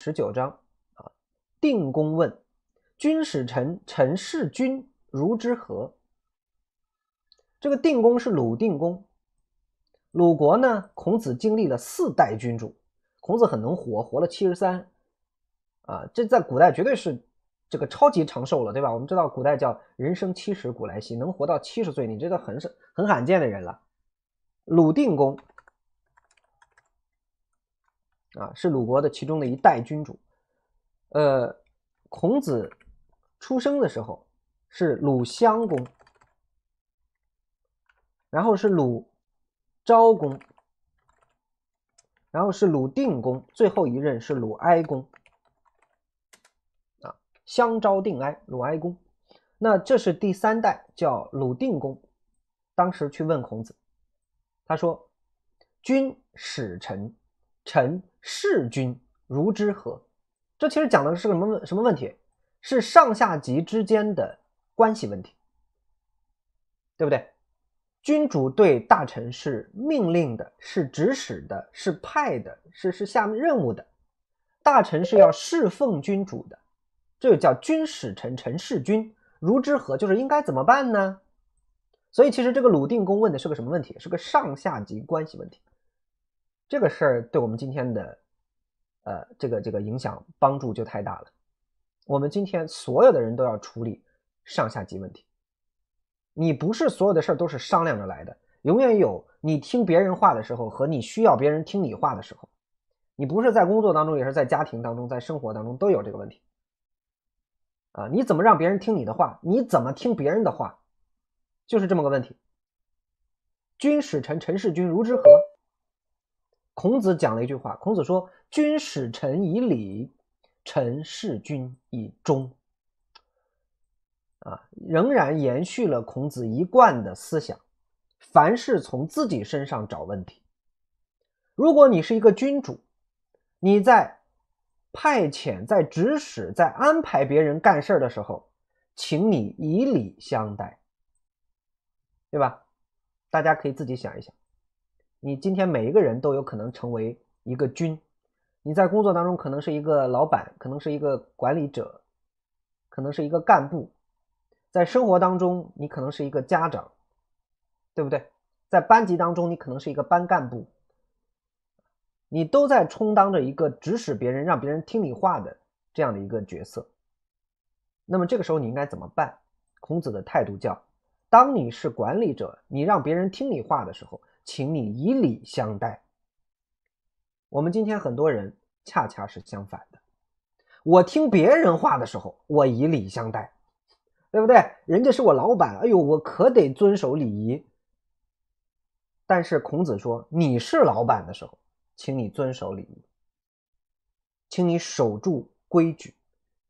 十九章啊，定公问：“君使臣，臣事君如之何？”这个定公是鲁定公。鲁国呢，孔子经历了四代君主。孔子很能活，活了七十三，啊，这在古代绝对是这个超级长寿了，对吧？我们知道古代叫“人生七十古来稀”，能活到七十岁，你这个很是很罕见的人了。鲁定公。啊，是鲁国的其中的一代君主，呃，孔子出生的时候是鲁襄公，然后是鲁昭公，然后是鲁定公，最后一任是鲁哀公。啊，襄昭定哀，鲁哀公。那这是第三代，叫鲁定公。当时去问孔子，他说：“君使臣。”臣事君如之何？这其实讲的是个什么什么问题？是上下级之间的关系问题，对不对？君主对大臣是命令的，是指使的，是派的，是是下任务的。大臣是要侍奉君主的，这就叫君使臣，臣事君如之何？就是应该怎么办呢？所以，其实这个鲁定公问的是个什么问题？是个上下级关系问题。这个事儿对我们今天的，呃，这个这个影响帮助就太大了。我们今天所有的人都要处理上下级问题。你不是所有的事儿都是商量着来的，永远有你听别人话的时候和你需要别人听你话的时候。你不是在工作当中，也是在家庭当中，在生活当中都有这个问题。啊，你怎么让别人听你的话？你怎么听别人的话？就是这么个问题。君使臣，臣事君，如之何？孔子讲了一句话。孔子说：“君使臣以礼，臣事君以忠。”啊，仍然延续了孔子一贯的思想，凡事从自己身上找问题。如果你是一个君主，你在派遣、在指使、在安排别人干事儿的时候，请你以礼相待，对吧？大家可以自己想一想。你今天每一个人都有可能成为一个君，你在工作当中可能是一个老板，可能是一个管理者，可能是一个干部，在生活当中你可能是一个家长，对不对？在班级当中你可能是一个班干部，你都在充当着一个指使别人让别人听你话的这样的一个角色。那么这个时候你应该怎么办？孔子的态度叫：当你是管理者，你让别人听你话的时候。请你以礼相待。我们今天很多人恰恰是相反的。我听别人话的时候，我以礼相待，对不对？人家是我老板，哎呦，我可得遵守礼仪。但是孔子说，你是老板的时候，请你遵守礼仪，请你守住规矩，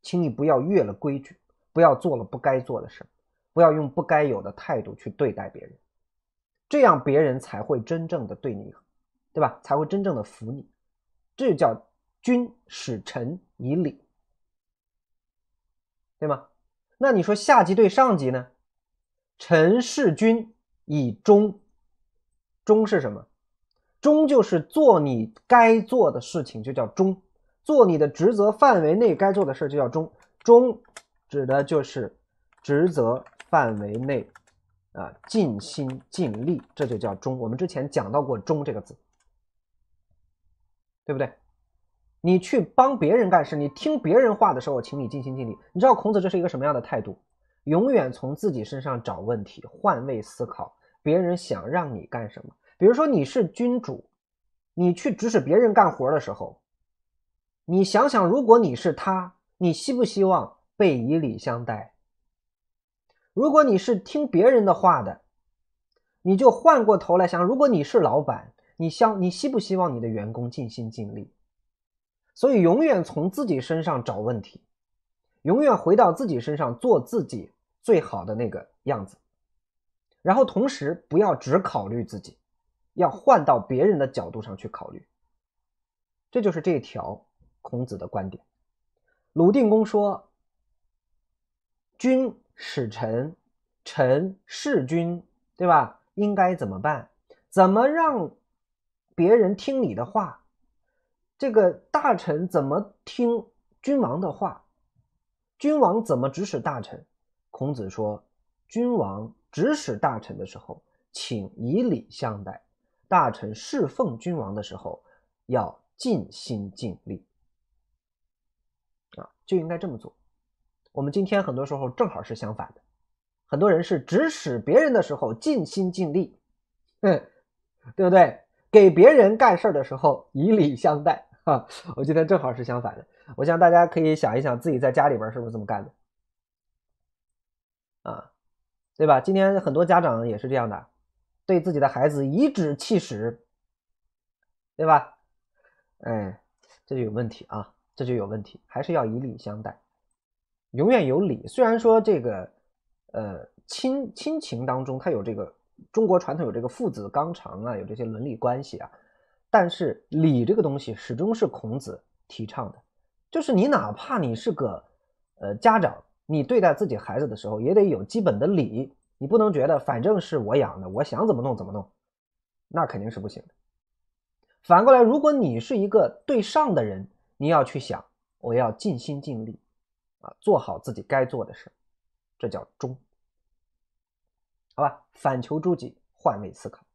请你不要越了规矩，不要做了不该做的事，不要用不该有的态度去对待别人。这样别人才会真正的对你，对吧？才会真正的服你，这叫君使臣以礼，对吗？那你说下级对上级呢？臣事君以忠，忠是什么？忠就是做你该做的事情，就叫忠。做你的职责范围内该做的事就叫忠。忠指的就是职责范围内。啊，尽心尽力，这就叫忠。我们之前讲到过“忠”这个字，对不对？你去帮别人干事，你听别人话的时候，请你尽心尽力。你知道孔子这是一个什么样的态度？永远从自己身上找问题，换位思考，别人想让你干什么？比如说你是君主，你去指使别人干活的时候，你想想，如果你是他，你希不希望被以礼相待？如果你是听别人的话的，你就换过头来想：如果你是老板，你想，你希不希望你的员工尽心尽力？所以永远从自己身上找问题，永远回到自己身上做自己最好的那个样子。然后同时不要只考虑自己，要换到别人的角度上去考虑。这就是这一条孔子的观点。鲁定公说：“君。”使臣，臣侍君，对吧？应该怎么办？怎么让别人听你的话？这个大臣怎么听君王的话？君王怎么指使大臣？孔子说，君王指使大臣的时候，请以礼相待；大臣侍奉君王的时候，要尽心尽力。啊，就应该这么做。我们今天很多时候正好是相反的，很多人是指使别人的时候尽心尽力，嗯，对不对？给别人干事儿的时候以礼相待，哈，我今天正好是相反的。我想大家可以想一想，自己在家里边是不是这么干的？啊，对吧？今天很多家长也是这样的，对自己的孩子颐指气使，对吧？哎，这就有问题啊，这就有问题，还是要以礼相待。永远有理。虽然说这个，呃，亲亲情当中，它有这个中国传统有这个父子纲常啊，有这些伦理关系啊，但是礼这个东西始终是孔子提倡的。就是你哪怕你是个呃家长，你对待自己孩子的时候也得有基本的礼，你不能觉得反正是我养的，我想怎么弄怎么弄，那肯定是不行的。反过来，如果你是一个对上的人，你要去想，我要尽心尽力。啊，做好自己该做的事，这叫忠。好吧，反求诸己，换位思考。